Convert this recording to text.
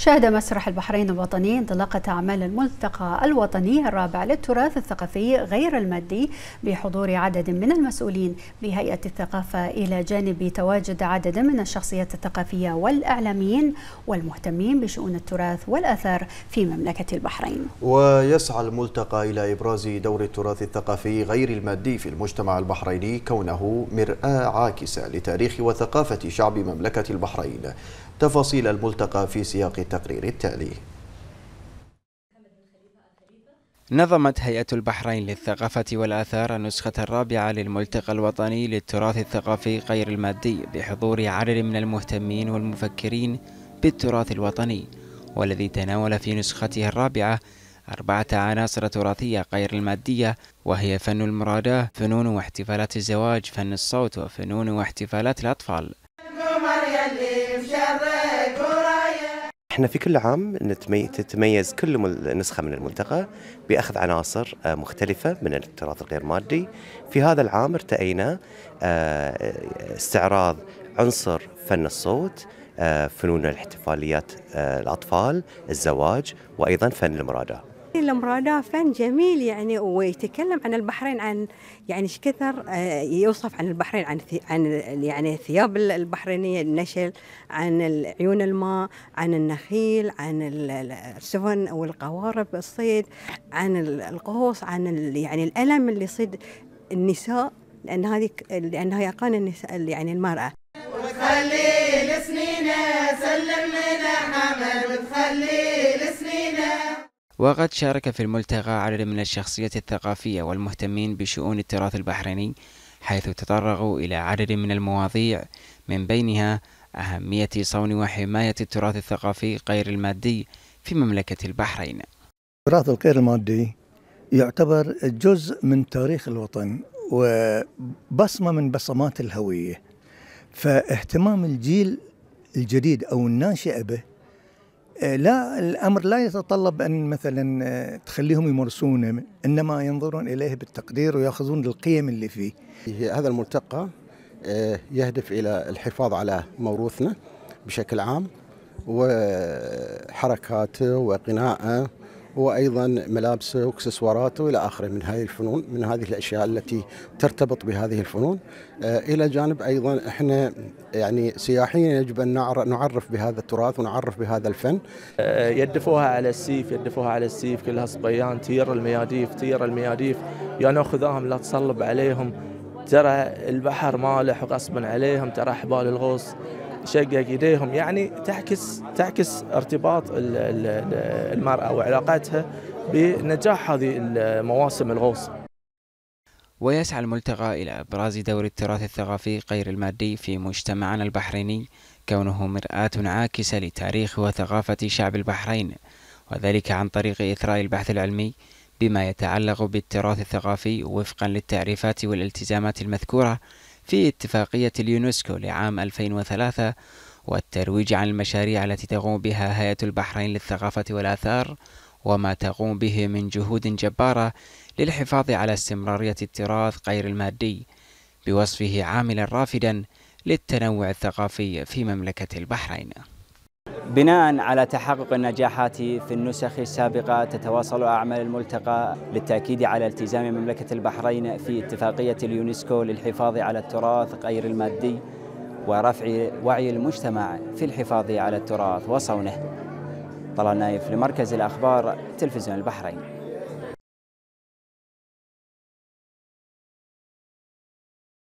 شهد مسرح البحرين الوطني انطلاقة أعمال الملتقى الوطني الرابع للتراث الثقافي غير المادي بحضور عدد من المسؤولين بهيئة الثقافة إلى جانب تواجد عدد من الشخصيات الثقافية والإعلاميين والمهتمين بشؤون التراث والأثار في مملكة البحرين ويسعى الملتقى إلى إبراز دور التراث الثقافي غير المادي في المجتمع البحريني كونه مرآة عاكسة لتاريخ وثقافة شعب مملكة البحرين تفاصيل الملتقى في سياق التقرير التالي نظمت هيئة البحرين للثقافة والآثار النسخة الرابعة للملتقى الوطني للتراث الثقافي غير المادي بحضور عدد من المهتمين والمفكرين بالتراث الوطني والذي تناول في نسخته الرابعة أربعة عناصر تراثية غير المادية وهي فن المرادة، فنون واحتفالات الزواج، فن الصوت وفنون واحتفالات الأطفال احنا في كل عام تتميز كل نسخه من الملتقى باخذ عناصر آه، مختلفه من التراث الغير مادي في هذا العام ارتأينا آه، استعراض عنصر فن الصوت آه، فنون الاحتفاليات الاطفال الزواج وايضا فن المراده المرادة فن جميل يعني ويتكلم عن البحرين عن يعني ايش كثر آه، يوصف عن البحرين عن عن يعني الثياب البحرينية النشل عن عيون الماء عن النخيل عن السفن او القوارب الصيد عن القوس عن يعني الألم اللي يصيد النساء لأن هذه لأنها يقان النساء يعني المرأة وتخلي لسنينا سلم لنا حمل وتخلي وقد شارك في الملتقى عدد من الشخصيات الثقافية والمهتمين بشؤون التراث البحريني حيث تطرقوا إلى عدد من المواضيع من بينها أهمية صون وحماية التراث الثقافي غير المادي في مملكة البحرين التراث الغير المادي يعتبر جزء من تاريخ الوطن وبصمة من بصمات الهوية فاهتمام الجيل الجديد أو الناشئ به لا الامر لا يتطلب ان مثلا آه، تخليهم يمارسونه انما ينظرون اليه بالتقدير وياخذون القيم اللي فيه. هذا الملتقى آه، يهدف الى الحفاظ على موروثنا بشكل عام وحركاته وقناعه وايضا ملابسه واكسسواراته الى اخره من هذه الفنون من هذه الاشياء التي ترتبط بهذه الفنون آه، الى جانب ايضا احنا يعني سياحيا يجب ان نعرف بهذا التراث ونعرف بهذا الفن آه، يدفوها على السيف يدفوها على السيف كلها صبيان تير المياديف تير المياديف يا ناخذهم لا تصلب عليهم ترى البحر مالح وغصبا عليهم ترى حبال الغوص شقق ايديهم يعني تعكس تعكس ارتباط المراه وعلاقاتها بنجاح هذه المواسم الغوص. ويسعى الملتقى إلى إبراز دور التراث الثقافي غير المادي في مجتمعنا البحريني كونه مرآة عاكسة لتاريخ وثقافة شعب البحرين وذلك عن طريق إثراء البحث العلمي بما يتعلق بالتراث الثقافي وفقا للتعريفات والالتزامات المذكورة في اتفاقية اليونسكو لعام 2003 والترويج عن المشاريع التي تقوم بها هيئة البحرين للثقافة والآثار وما تقوم به من جهود جبارة للحفاظ على استمرارية التراث غير المادي بوصفه عاملا رافدا للتنوع الثقافي في مملكة البحرين بناء على تحقق النجاحات في النسخ السابقة تتواصل أعمال الملتقى للتأكيد على التزام مملكة البحرين في اتفاقية اليونسكو للحفاظ على التراث غير المادي ورفع وعي المجتمع في الحفاظ على التراث وصونه طلال نايف لمركز الأخبار تلفزيون البحرين